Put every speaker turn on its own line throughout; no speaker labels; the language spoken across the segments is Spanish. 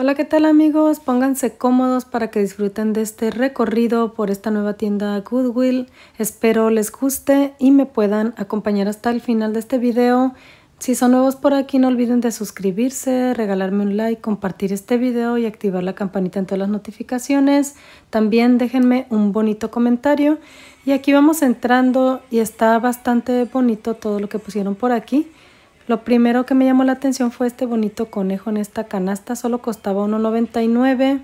Hola, ¿qué tal amigos? Pónganse cómodos para que disfruten de este recorrido por esta nueva tienda Goodwill. Espero les guste y me puedan acompañar hasta el final de este video. Si son nuevos por aquí no olviden de suscribirse, regalarme un like, compartir este video y activar la campanita en todas las notificaciones. También déjenme un bonito comentario. Y aquí vamos entrando y está bastante bonito todo lo que pusieron por aquí. Lo primero que me llamó la atención fue este bonito conejo en esta canasta, solo costaba 1.99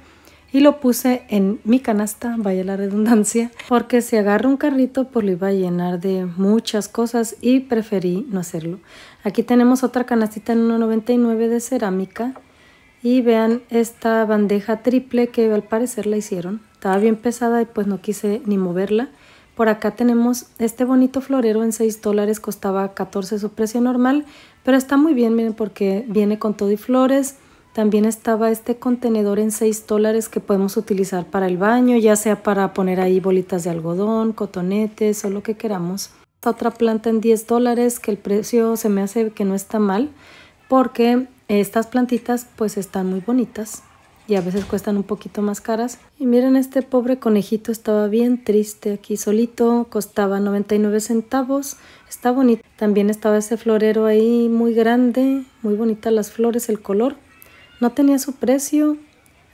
y lo puse en mi canasta, vaya la redundancia, porque si agarro un carrito pues lo iba a llenar de muchas cosas y preferí no hacerlo. Aquí tenemos otra canastita en 1.99 de cerámica y vean esta bandeja triple que al parecer la hicieron. Estaba bien pesada y pues no quise ni moverla. Por acá tenemos este bonito florero en 6 dólares, costaba 14 su precio normal, pero está muy bien, miren, porque viene con todo y flores. También estaba este contenedor en 6 dólares que podemos utilizar para el baño, ya sea para poner ahí bolitas de algodón, cotonetes o lo que queramos. Esta otra planta en 10 dólares que el precio se me hace que no está mal porque estas plantitas pues están muy bonitas y a veces cuestan un poquito más caras. Y miren, este pobre conejito estaba bien triste aquí solito, costaba 99 centavos, está bonito. También estaba ese florero ahí muy grande, muy bonitas las flores, el color. No tenía su precio.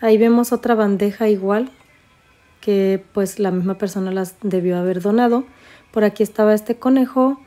Ahí vemos otra bandeja igual, que pues la misma persona las debió haber donado. Por aquí estaba este conejo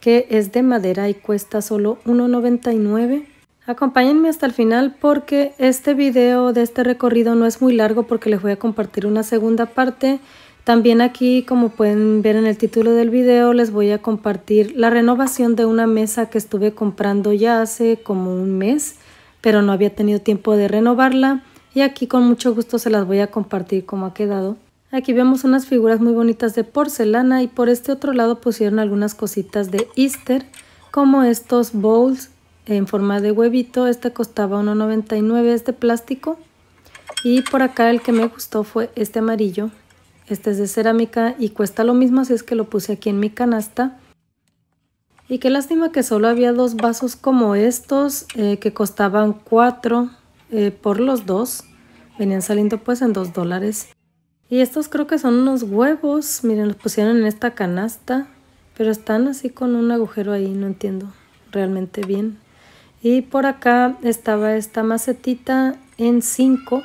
que es de madera y cuesta solo 1.99 Acompáñenme hasta el final porque este video de este recorrido no es muy largo porque les voy a compartir una segunda parte. También aquí, como pueden ver en el título del video, les voy a compartir la renovación de una mesa que estuve comprando ya hace como un mes, pero no había tenido tiempo de renovarla y aquí con mucho gusto se las voy a compartir cómo ha quedado. Aquí vemos unas figuras muy bonitas de porcelana y por este otro lado pusieron algunas cositas de Easter como estos bowls en forma de huevito. Este costaba $1.99, es de plástico. Y por acá el que me gustó fue este amarillo. Este es de cerámica y cuesta lo mismo, así es que lo puse aquí en mi canasta. Y qué lástima que solo había dos vasos como estos, eh, que costaban 4 eh, por los dos. Venían saliendo pues en 2 dólares. Y estos creo que son unos huevos. Miren, los pusieron en esta canasta. Pero están así con un agujero ahí, no entiendo realmente bien. Y por acá estaba esta macetita en 5.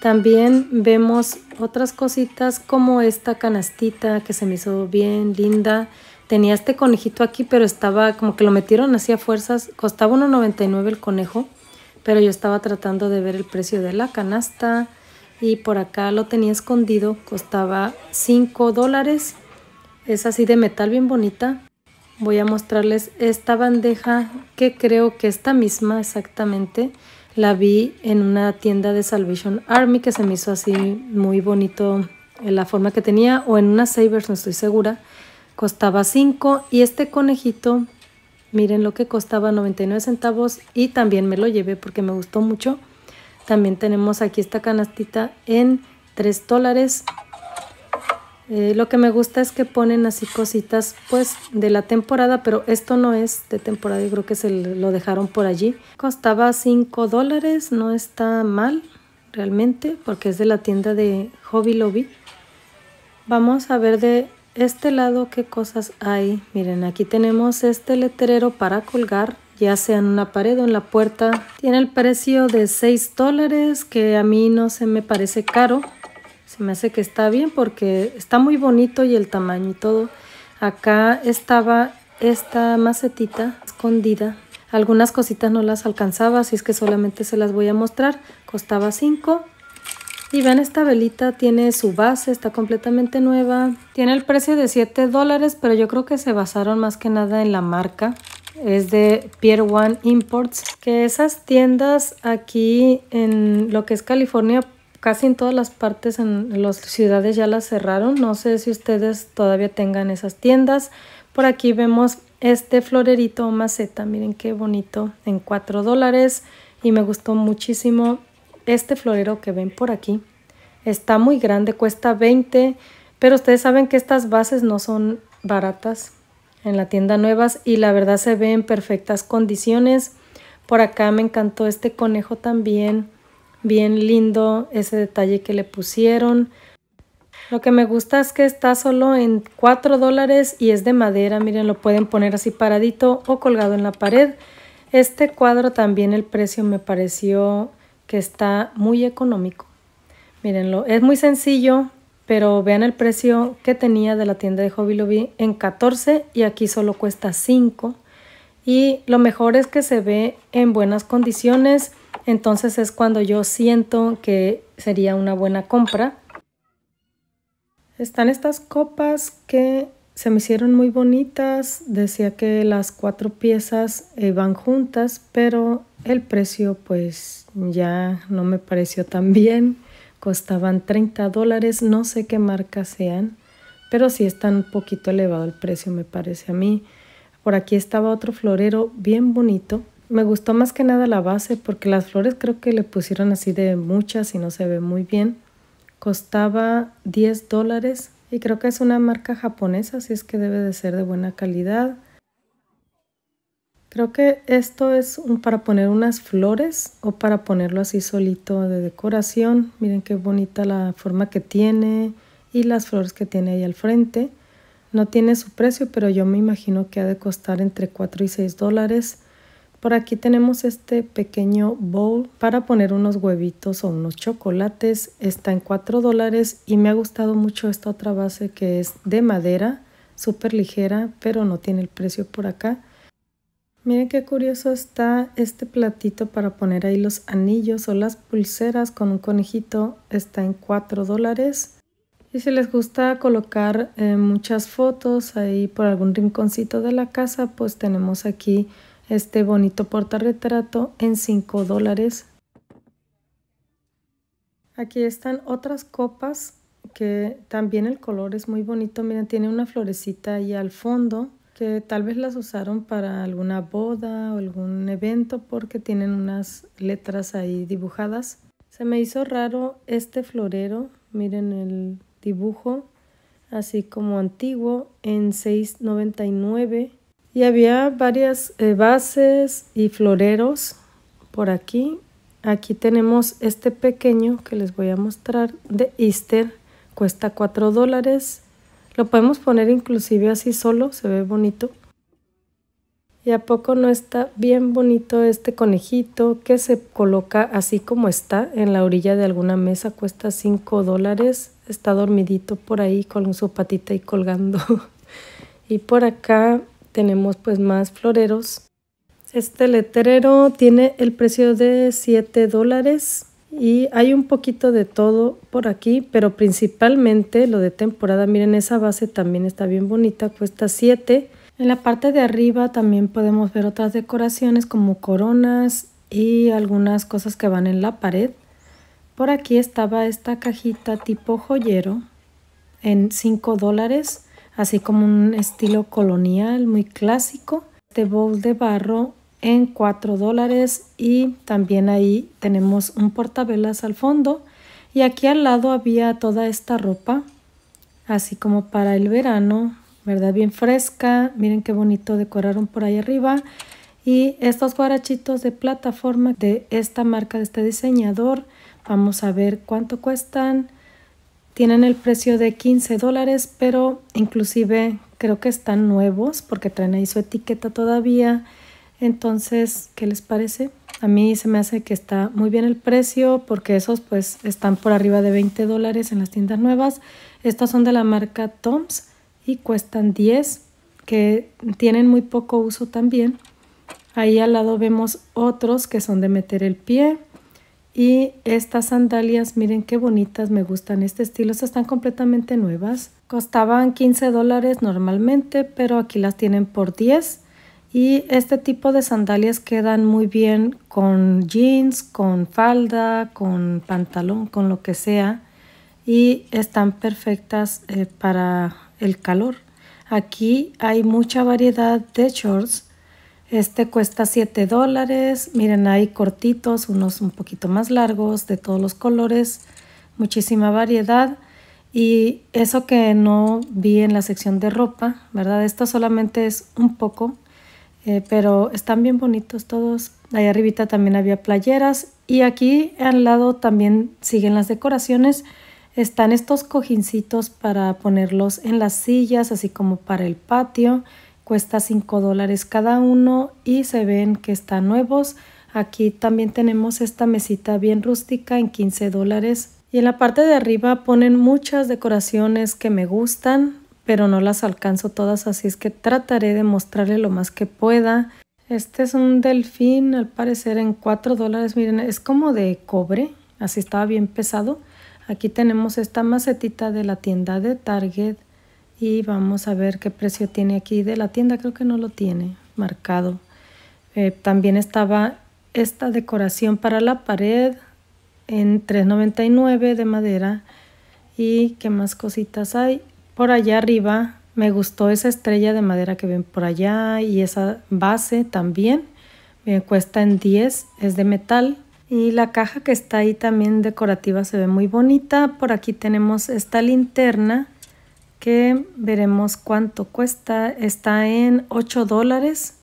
También vemos otras cositas como esta canastita que se me hizo bien linda. Tenía este conejito aquí, pero estaba como que lo metieron así fuerzas. Costaba 1.99 el conejo, pero yo estaba tratando de ver el precio de la canasta. Y por acá lo tenía escondido, costaba 5 dólares. Es así de metal bien bonita voy a mostrarles esta bandeja que creo que esta misma exactamente la vi en una tienda de Salvation Army que se me hizo así muy bonito en eh, la forma que tenía o en una Savers, no estoy segura. Costaba 5 y este conejito, miren lo que costaba 99 centavos y también me lo llevé porque me gustó mucho. También tenemos aquí esta canastita en 3 dólares eh, lo que me gusta es que ponen así cositas pues de la temporada, pero esto no es de temporada, yo creo que se lo dejaron por allí. Costaba 5 dólares, no está mal realmente porque es de la tienda de Hobby Lobby. Vamos a ver de este lado qué cosas hay. Miren, aquí tenemos este letrero para colgar ya sea en una pared o en la puerta. Tiene el precio de 6 dólares, que a mí no se me parece caro. Se me hace que está bien porque está muy bonito y el tamaño y todo. Acá estaba esta macetita escondida. Algunas cositas no las alcanzaba, así es que solamente se las voy a mostrar. Costaba 5. Y vean, esta velita tiene su base, está completamente nueva. Tiene el precio de 7 dólares, pero yo creo que se basaron más que nada en la marca es de Pier One Imports, que esas tiendas aquí en lo que es California casi en todas las partes, en las ciudades ya las cerraron. No sé si ustedes todavía tengan esas tiendas. Por aquí vemos este florerito o maceta. Miren qué bonito. En 4 dólares. Y me gustó muchísimo este florero que ven por aquí. Está muy grande, cuesta 20. Pero ustedes saben que estas bases no son baratas en la tienda nuevas. Y la verdad se ve en perfectas condiciones. Por acá me encantó este conejo también. Bien lindo ese detalle que le pusieron. Lo que me gusta es que está solo en 4 dólares y es de madera. Miren, lo pueden poner así paradito o colgado en la pared. Este cuadro también el precio me pareció que está muy económico. Mírenlo, es muy sencillo, pero vean el precio que tenía de la tienda de Hobby Lobby en 14 y aquí solo cuesta 5. Y lo mejor es que se ve en buenas condiciones entonces es cuando yo siento que sería una buena compra. Están estas copas que se me hicieron muy bonitas. Decía que las cuatro piezas eh, van juntas, pero el precio pues ya no me pareció tan bien. Costaban 30 dólares, no sé qué marca sean, pero sí están un poquito elevado el precio me parece a mí. Por aquí estaba otro florero bien bonito me gustó más que nada la base porque las flores creo que le pusieron así de muchas y no se ve muy bien. Costaba 10 dólares y creo que es una marca japonesa, así es que debe de ser de buena calidad. Creo que esto es para poner unas flores o para ponerlo así solito de decoración. Miren qué bonita la forma que tiene y las flores que tiene ahí al frente. No tiene su precio, pero yo me imagino que ha de costar entre 4 y 6 dólares. Por aquí tenemos este pequeño bowl para poner unos huevitos o unos chocolates. Está en 4 dólares y me ha gustado mucho esta otra base que es de madera, súper ligera, pero no tiene el precio por acá. Miren qué curioso está este platito para poner ahí los anillos o las pulseras con un conejito. Está en 4 dólares. Y si les gusta colocar eh, muchas fotos ahí por algún rinconcito de la casa, pues tenemos aquí este bonito portarretrato en 5 dólares. Aquí están otras copas que también el color es muy bonito. Miren, tiene una florecita ahí al fondo que tal vez las usaron para alguna boda o algún evento porque tienen unas letras ahí dibujadas. Se me hizo raro este florero, miren el dibujo, así como antiguo, en 6.99 y había varias eh, bases y floreros por aquí. Aquí tenemos este pequeño que les voy a mostrar de Easter. Cuesta 4 dólares. Lo podemos poner inclusive así solo, se ve bonito. ¿Y a poco no está bien bonito este conejito que se coloca así como está en la orilla de alguna mesa? Cuesta 5 dólares. Está dormidito por ahí con su patita y colgando. y por acá tenemos pues más floreros. Este letrero tiene el precio de 7 dólares y hay un poquito de todo por aquí, pero principalmente lo de temporada. Miren, esa base también está bien bonita, cuesta 7. En la parte de arriba también podemos ver otras decoraciones como coronas y algunas cosas que van en la pared. Por aquí estaba esta cajita tipo joyero en 5 dólares así como un estilo colonial muy clásico. Este bowl de barro en 4 dólares y también ahí tenemos un portavelas al fondo y aquí al lado había toda esta ropa así como para el verano verdad bien fresca miren qué bonito decoraron por ahí arriba y estos guarachitos de plataforma de esta marca de este diseñador vamos a ver cuánto cuestan tienen el precio de 15 dólares, pero inclusive creo que están nuevos porque traen ahí su etiqueta todavía. Entonces, ¿qué les parece? A mí se me hace que está muy bien el precio porque esos pues están por arriba de 20 dólares en las tiendas nuevas. Estas son de la marca Toms y cuestan 10, que tienen muy poco uso también. Ahí al lado vemos otros que son de meter el pie y estas sandalias, miren qué bonitas, me gustan este estilo, están completamente nuevas. Costaban 15 dólares normalmente, pero aquí las tienen por 10. Y este tipo de sandalias quedan muy bien con jeans, con falda, con pantalón, con lo que sea. Y están perfectas eh, para el calor. Aquí hay mucha variedad de shorts este cuesta 7 dólares. Miren, hay cortitos, unos un poquito más largos, de todos los colores, muchísima variedad. Y eso que no vi en la sección de ropa, ¿verdad? Esto solamente es un poco, eh, pero están bien bonitos todos. Ahí arribita también había playeras y aquí al lado también siguen las decoraciones. Están estos cojincitos para ponerlos en las sillas, así como para el patio cuesta 5 dólares cada uno y se ven que están nuevos. Aquí también tenemos esta mesita bien rústica en 15 dólares. Y en la parte de arriba ponen muchas decoraciones que me gustan, pero no las alcanzo todas, así es que trataré de mostrarle lo más que pueda. Este es un delfín, al parecer en 4 dólares. Miren, es como de cobre, así estaba bien pesado. Aquí tenemos esta macetita de la tienda de Target y vamos a ver qué precio tiene aquí de la tienda creo que no lo tiene marcado eh, también estaba esta decoración para la pared en 3.99 de madera y qué más cositas hay por allá arriba me gustó esa estrella de madera que ven por allá y esa base también me cuesta en 10 es de metal y la caja que está ahí también decorativa se ve muy bonita por aquí tenemos esta linterna que veremos cuánto cuesta. Está en 8 dólares.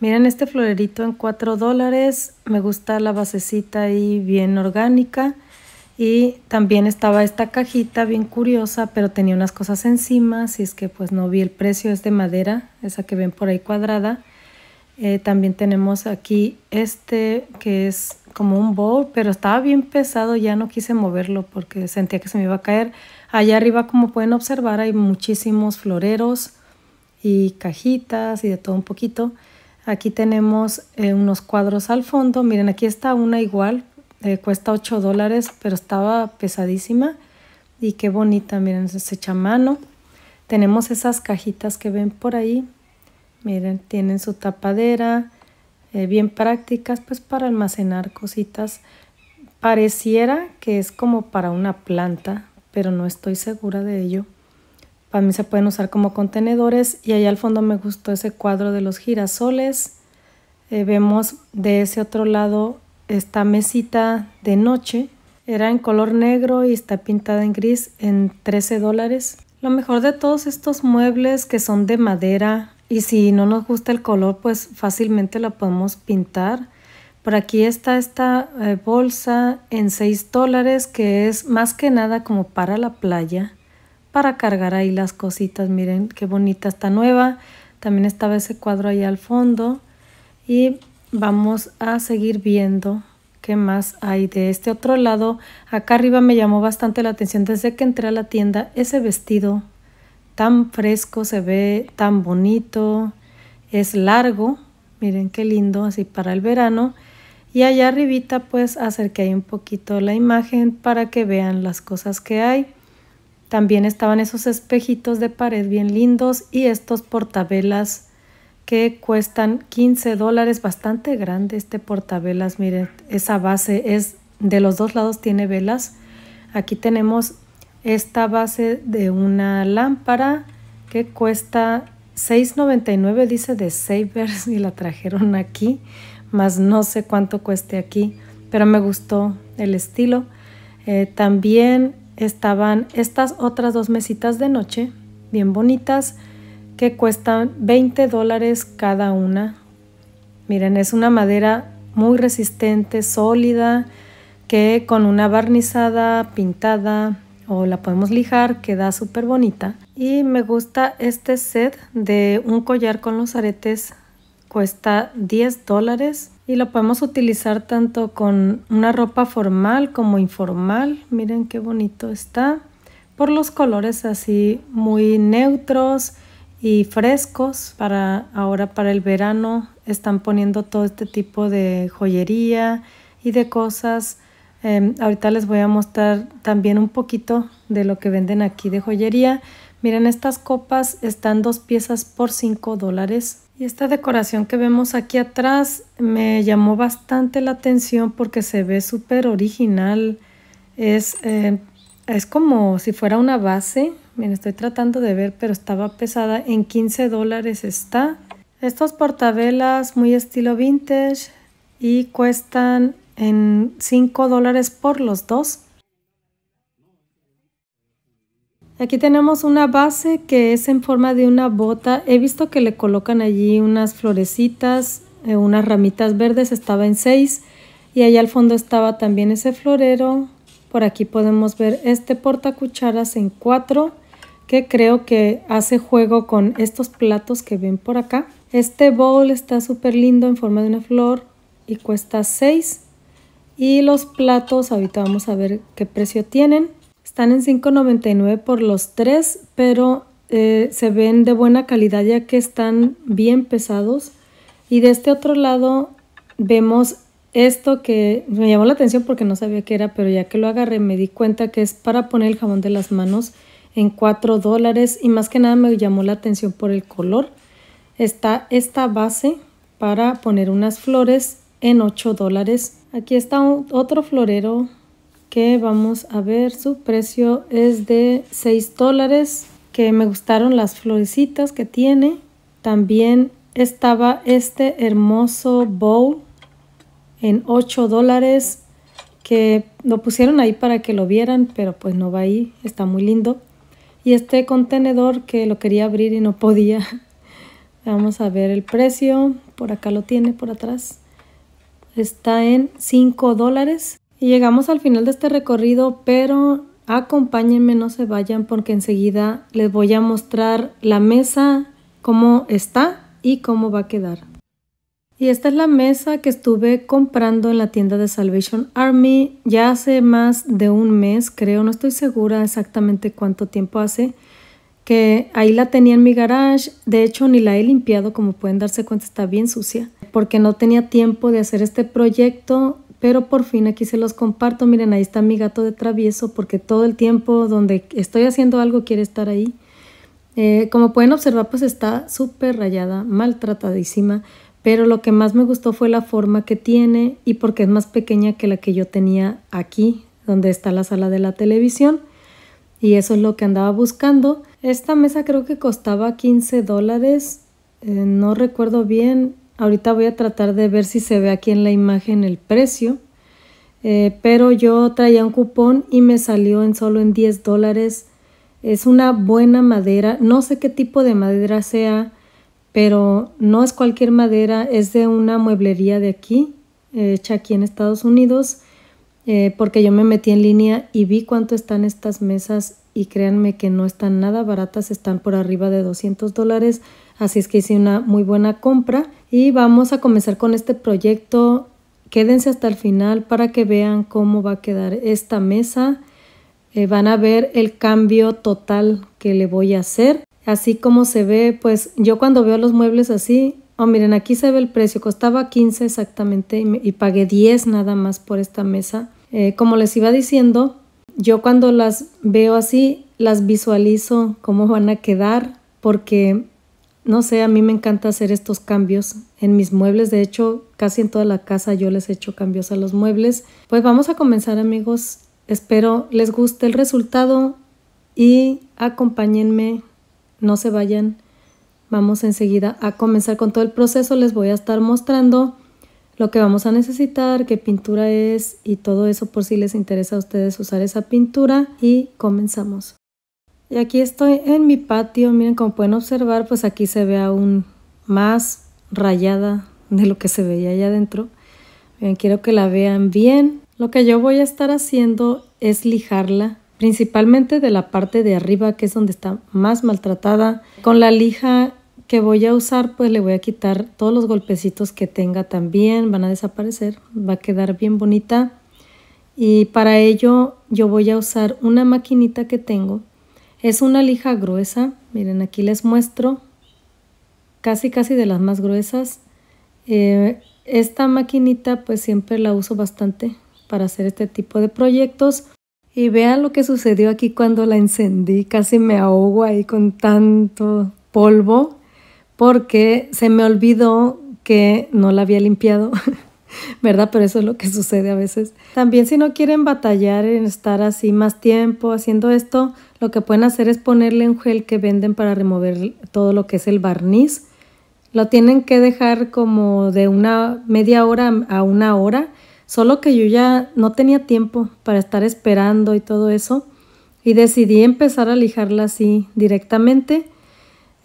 Miren este florerito en 4 dólares. Me gusta la basecita ahí bien orgánica. Y también estaba esta cajita bien curiosa, pero tenía unas cosas encima, así es que pues no vi el precio. Es de madera, esa que ven por ahí cuadrada. Eh, también tenemos aquí este que es como un bowl, pero estaba bien pesado, ya no quise moverlo porque sentía que se me iba a caer. Allá arriba, como pueden observar, hay muchísimos floreros y cajitas y de todo un poquito. Aquí tenemos eh, unos cuadros al fondo. Miren, aquí está una igual, eh, cuesta 8 dólares, pero estaba pesadísima. Y qué bonita, miren, se echa mano. Tenemos esas cajitas que ven por ahí, Miren, tienen su tapadera, eh, bien prácticas pues para almacenar cositas. Pareciera que es como para una planta, pero no estoy segura de ello. Para mí se pueden usar como contenedores y ahí al fondo me gustó ese cuadro de los girasoles. Eh, vemos de ese otro lado esta mesita de noche. Era en color negro y está pintada en gris en 13 dólares. Lo mejor de todos estos muebles que son de madera y si no nos gusta el color pues fácilmente la podemos pintar. Por aquí está esta eh, bolsa en 6 dólares que es más que nada como para la playa, para cargar ahí las cositas. Miren qué bonita está nueva. También estaba ese cuadro ahí al fondo. Y vamos a seguir viendo qué más hay de este otro lado. Acá arriba me llamó bastante la atención desde que entré a la tienda ese vestido tan fresco, se ve tan bonito, es largo, miren qué lindo, así para el verano. Y allá arribita pues acerqué ahí un poquito la imagen para que vean las cosas que hay. También estaban esos espejitos de pared bien lindos y estos portavelas que cuestan 15 dólares, bastante grande este portavelas, miren, esa base es de los dos lados tiene velas. Aquí tenemos esta base de una lámpara que cuesta 6.99 dice de Savers y la trajeron aquí, más no sé cuánto cueste aquí, pero me gustó el estilo. Eh, también estaban estas otras dos mesitas de noche, bien bonitas, que cuestan 20 dólares cada una. Miren, es una madera muy resistente, sólida, que con una barnizada pintada o la podemos lijar, queda súper bonita. Y me gusta este set de un collar con los aretes, cuesta 10 dólares y lo podemos utilizar tanto con una ropa formal como informal. Miren qué bonito está. Por los colores así muy neutros y frescos para ahora para el verano están poniendo todo este tipo de joyería y de cosas Em, ahorita les voy a mostrar también un poquito de lo que venden aquí de joyería. Miren, estas copas están dos piezas por 5 dólares. Y esta decoración que vemos aquí atrás me llamó bastante la atención porque se ve súper original. Es, eh, es como si fuera una base. Miren, estoy tratando de ver, pero estaba pesada. En 15 dólares está. Estos portavelas muy estilo vintage y cuestan en 5 dólares por los dos. Aquí tenemos una base que es en forma de una bota. He visto que le colocan allí unas florecitas, eh, unas ramitas verdes, estaba en 6. Y allá al fondo estaba también ese florero. Por aquí podemos ver este portacucharas en 4 que creo que hace juego con estos platos que ven por acá. Este bowl está súper lindo en forma de una flor y cuesta 6 y los platos, ahorita vamos a ver qué precio tienen. Están en $5.99 por los tres, pero eh, se ven de buena calidad ya que están bien pesados. Y de este otro lado vemos esto que me llamó la atención porque no sabía qué era, pero ya que lo agarré me di cuenta que es para poner el jabón de las manos en 4 dólares y más que nada me llamó la atención por el color. Está esta base para poner unas flores en 8 dólares Aquí está otro florero que vamos a ver. Su precio es de 6 dólares, que me gustaron las florecitas que tiene. También estaba este hermoso bowl en 8 dólares que lo pusieron ahí para que lo vieran, pero pues no va ahí, está muy lindo. Y este contenedor que lo quería abrir y no podía. Vamos a ver el precio, por acá lo tiene, por atrás está en 5 dólares. Y llegamos al final de este recorrido, pero acompáñenme, no se vayan porque enseguida les voy a mostrar la mesa, cómo está y cómo va a quedar. Y esta es la mesa que estuve comprando en la tienda de Salvation Army ya hace más de un mes, creo, no estoy segura exactamente cuánto tiempo hace, que ahí la tenía en mi garage, de hecho ni la he limpiado, como pueden darse cuenta está bien sucia, porque no tenía tiempo de hacer este proyecto, pero por fin aquí se los comparto, miren ahí está mi gato de travieso, porque todo el tiempo donde estoy haciendo algo quiere estar ahí. Eh, como pueden observar pues está súper rayada, maltratadísima, pero lo que más me gustó fue la forma que tiene y porque es más pequeña que la que yo tenía aquí, donde está la sala de la televisión y eso es lo que andaba buscando. Esta mesa creo que costaba 15 dólares, eh, no recuerdo bien, ahorita voy a tratar de ver si se ve aquí en la imagen el precio, eh, pero yo traía un cupón y me salió en solo en 10 dólares. Es una buena madera, no sé qué tipo de madera sea, pero no es cualquier madera, es de una mueblería de aquí, hecha aquí en Estados Unidos eh, porque yo me metí en línea y vi cuánto están estas mesas y créanme que no están nada baratas, están por arriba de 200 dólares, así es que hice una muy buena compra y vamos a comenzar con este proyecto. Quédense hasta el final para que vean cómo va a quedar esta mesa. Eh, van a ver el cambio total que le voy a hacer. Así como se ve, pues yo cuando veo los muebles así, oh miren, aquí se ve el precio, costaba 15 exactamente y, y pagué 10 nada más por esta mesa eh, como les iba diciendo, yo cuando las veo así, las visualizo cómo van a quedar, porque, no sé, a mí me encanta hacer estos cambios en mis muebles. De hecho, casi en toda la casa yo les he hecho cambios a los muebles. Pues vamos a comenzar amigos. Espero les guste el resultado y acompáñenme, no se vayan. Vamos enseguida a comenzar con todo el proceso. Les voy a estar mostrando lo que vamos a necesitar, qué pintura es y todo eso por si les interesa a ustedes usar esa pintura y comenzamos. Y aquí estoy en mi patio, miren como pueden observar, pues aquí se ve aún más rayada de lo que se veía allá adentro. Bien, quiero que la vean bien. Lo que yo voy a estar haciendo es lijarla, principalmente de la parte de arriba, que es donde está más maltratada. Con la lija que voy a usar, pues le voy a quitar todos los golpecitos que tenga también, van a desaparecer, va a quedar bien bonita. Y para ello yo voy a usar una maquinita que tengo. Es una lija gruesa, miren aquí les muestro, casi casi de las más gruesas. Eh, esta maquinita pues siempre la uso bastante para hacer este tipo de proyectos. Y vean lo que sucedió aquí cuando la encendí, casi me ahogo ahí con tanto polvo porque se me olvidó que no la había limpiado, ¿verdad? Pero eso es lo que sucede a veces. También si no quieren batallar en estar así más tiempo haciendo esto, lo que pueden hacer es ponerle un gel que venden para remover todo lo que es el barniz. Lo tienen que dejar como de una media hora a una hora, solo que yo ya no tenía tiempo para estar esperando y todo eso y decidí empezar a lijarla así directamente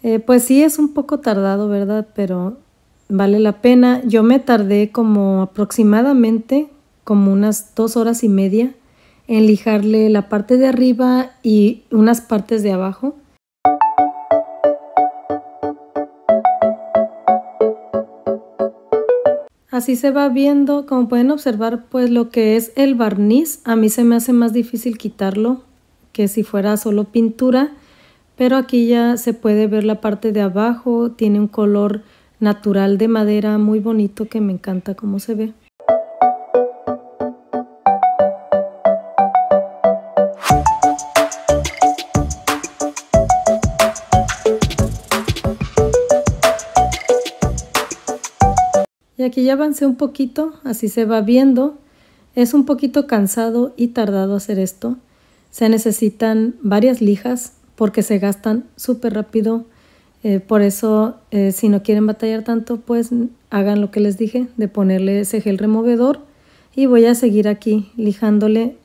eh, pues sí, es un poco tardado, ¿verdad? Pero vale la pena. Yo me tardé como aproximadamente como unas dos horas y media en lijarle la parte de arriba y unas partes de abajo. Así se va viendo, como pueden observar, pues lo que es el barniz, a mí se me hace más difícil quitarlo que si fuera solo pintura pero aquí ya se puede ver la parte de abajo, tiene un color natural de madera muy bonito que me encanta cómo se ve. Y aquí ya avancé un poquito, así se va viendo. Es un poquito cansado y tardado hacer esto. Se necesitan varias lijas porque se gastan súper rápido. Eh, por eso, eh, si no quieren batallar tanto, pues hagan lo que les dije de ponerle ese gel removedor. Y voy a seguir aquí lijándole,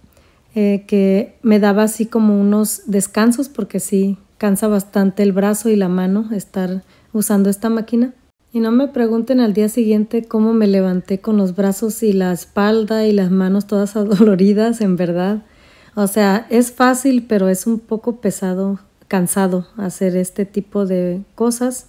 eh, que me daba así como unos descansos, porque sí cansa bastante el brazo y la mano estar usando esta máquina. Y no me pregunten al día siguiente cómo me levanté con los brazos y la espalda y las manos todas adoloridas, en verdad. O sea, es fácil, pero es un poco pesado, cansado hacer este tipo de cosas.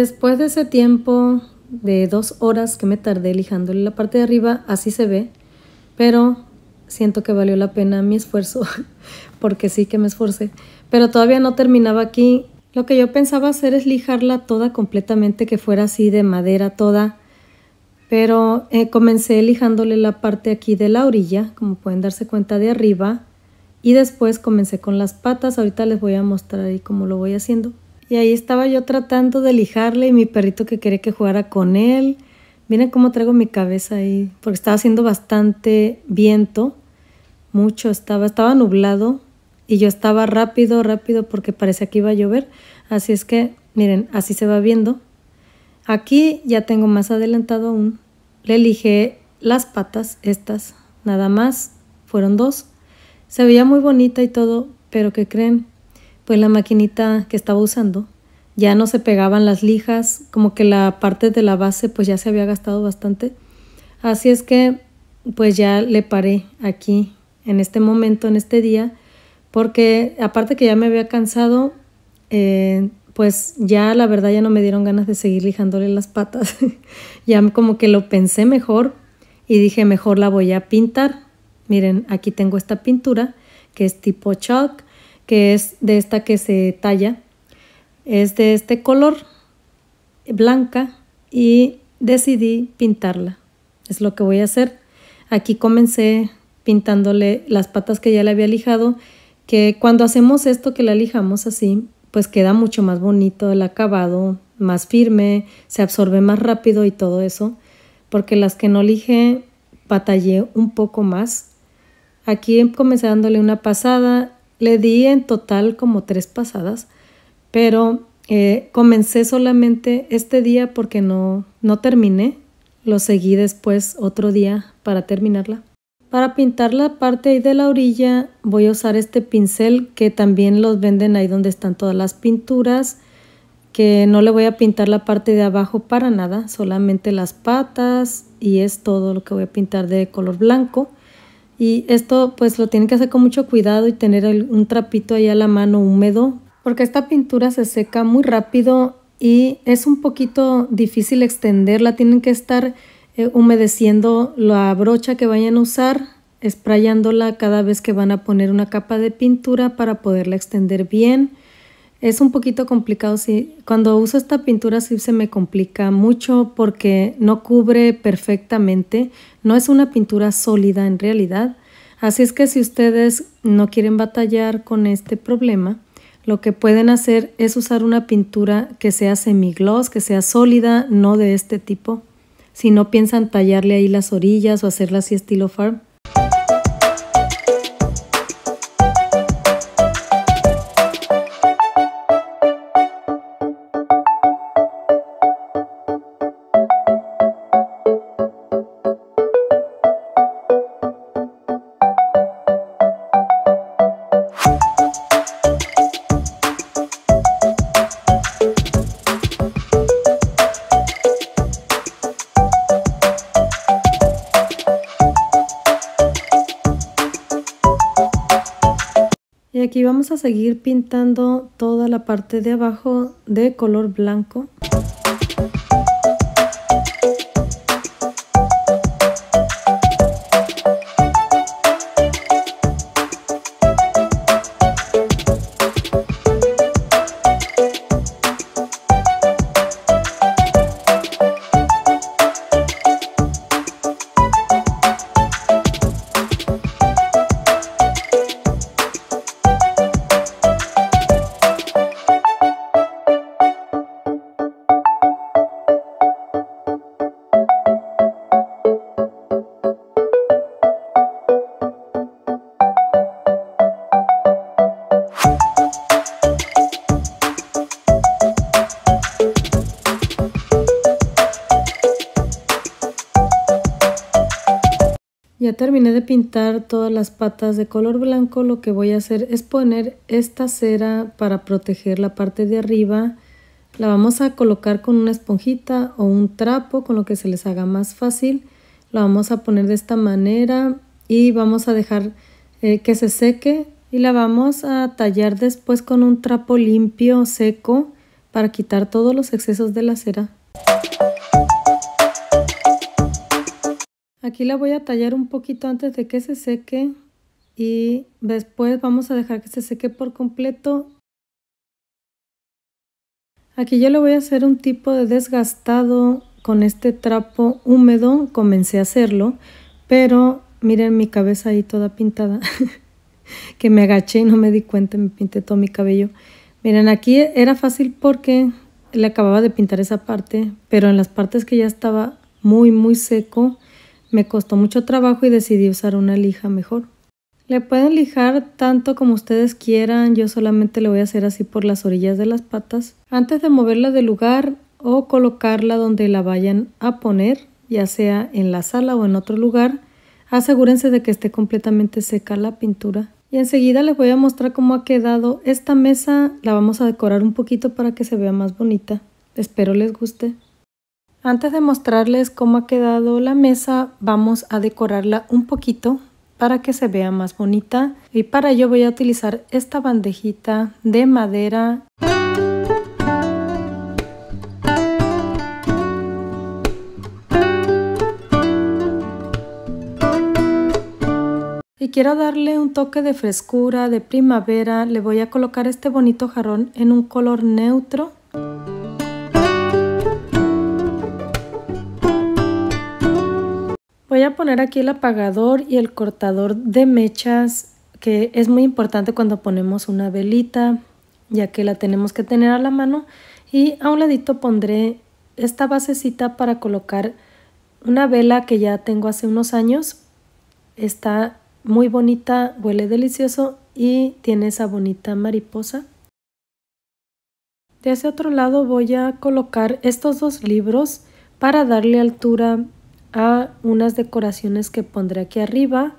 después de ese tiempo de dos horas que me tardé lijándole la parte de arriba, así se ve, pero siento que valió la pena mi esfuerzo, porque sí que me esforcé. Pero todavía no terminaba aquí. Lo que yo pensaba hacer es lijarla toda completamente, que fuera así de madera toda. Pero eh, comencé lijándole la parte aquí de la orilla, como pueden darse cuenta de arriba. Y después comencé con las patas. Ahorita les voy a mostrar ahí cómo lo voy haciendo. Y ahí estaba yo tratando de lijarle y mi perrito que quería que jugara con él. Miren cómo traigo mi cabeza ahí, porque estaba haciendo bastante viento, mucho estaba, estaba nublado y yo estaba rápido, rápido porque parecía que iba a llover. Así es que, miren, así se va viendo. Aquí ya tengo más adelantado aún. Le lijé las patas, estas, nada más, fueron dos. Se veía muy bonita y todo, pero que creen? pues la maquinita que estaba usando ya no se pegaban las lijas, como que la parte de la base pues ya se había gastado bastante. Así es que pues ya le paré aquí en este momento, en este día, porque aparte que ya me había cansado, eh, pues ya la verdad ya no me dieron ganas de seguir lijándole las patas. ya como que lo pensé mejor y dije mejor la voy a pintar. Miren, aquí tengo esta pintura que es tipo chalk que es de esta que se talla, es de este color blanca y decidí pintarla. Es lo que voy a hacer. Aquí comencé pintándole las patas que ya le había lijado, que cuando hacemos esto que la lijamos así, pues queda mucho más bonito el acabado, más firme, se absorbe más rápido y todo eso, porque las que no lijé batallé un poco más. Aquí comencé dándole una pasada le di en total como tres pasadas, pero eh, comencé solamente este día porque no, no terminé. Lo seguí después otro día para terminarla. Para pintar la parte ahí de la orilla voy a usar este pincel que también los venden ahí donde están todas las pinturas que no le voy a pintar la parte de abajo para nada, solamente las patas y es todo lo que voy a pintar de color blanco. Y esto pues lo tienen que hacer con mucho cuidado y tener un trapito ahí a la mano húmedo porque esta pintura se seca muy rápido y es un poquito difícil extenderla. Tienen que estar eh, humedeciendo la brocha que vayan a usar, sprayándola cada vez que van a poner una capa de pintura para poderla extender bien. Es un poquito complicado, sí. Cuando uso esta pintura sí se me complica mucho porque no cubre perfectamente. No es una pintura sólida en realidad. Así es que si ustedes no quieren batallar con este problema, lo que pueden hacer es usar una pintura que sea semigloss, que sea sólida, no de este tipo. Si no piensan tallarle ahí las orillas o hacerla así estilo farm, aquí vamos a seguir pintando toda la parte de abajo de color blanco. todas las patas de color blanco, lo que voy a hacer es poner esta cera para proteger la parte de arriba. La vamos a colocar con una esponjita o un trapo, con lo que se les haga más fácil. La vamos a poner de esta manera y vamos a dejar eh, que se seque y la vamos a tallar después con un trapo limpio, seco, para quitar todos los excesos de la cera. Aquí la voy a tallar un poquito antes de que se seque y después vamos a dejar que se seque por completo. Aquí yo le voy a hacer un tipo de desgastado con este trapo húmedo. Comencé a hacerlo, pero miren mi cabeza ahí toda pintada. que me agaché y no me di cuenta, me pinté todo mi cabello. Miren, aquí era fácil porque le acababa de pintar esa parte, pero en las partes que ya estaba muy, muy seco, me costó mucho trabajo y decidí usar una lija mejor. Le pueden lijar tanto como ustedes quieran, yo solamente le voy a hacer así por las orillas de las patas. Antes de moverla de lugar o colocarla donde la vayan a poner, ya sea en la sala o en otro lugar, asegúrense de que esté completamente seca la pintura. Y enseguida les voy a mostrar cómo ha quedado esta mesa, la vamos a decorar un poquito para que se vea más bonita. Espero les guste. Antes de mostrarles cómo ha quedado la mesa, vamos a decorarla un poquito para que se vea más bonita. Y para ello voy a utilizar esta bandejita de madera. Y quiero darle un toque de frescura, de primavera, le voy a colocar este bonito jarrón en un color neutro. voy a poner aquí el apagador y el cortador de mechas, que es muy importante cuando ponemos una velita, ya que la tenemos que tener a la mano. Y a un ladito pondré esta basecita para colocar una vela que ya tengo hace unos años. Está muy bonita, huele delicioso y tiene esa bonita mariposa. De ese otro lado voy a colocar estos dos libros para darle altura a unas decoraciones que pondré aquí arriba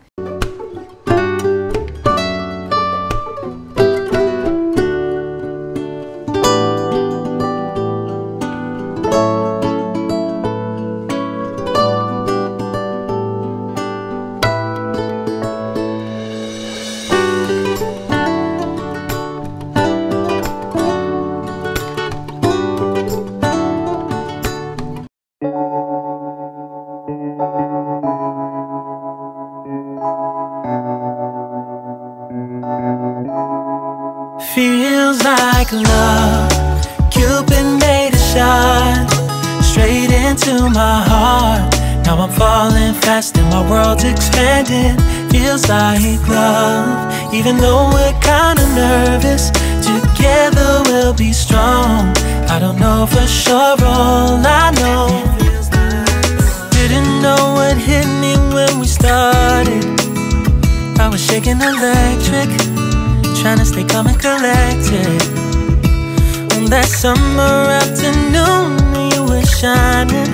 feels like love Cupid made a shot Straight into my heart Now I'm falling fast and my world's expanding Feels like love Even though we're kinda nervous Together we'll be strong I don't know for sure all I know Didn't know what hit me when we started I was shaking electric trying to stay calm and collected. On that summer afternoon, you were shining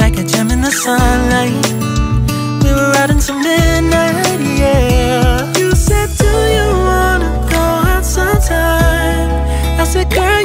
like a gem in the sunlight. We were out until midnight, yeah. You said, Do you wanna go out sometime? I said, Girl.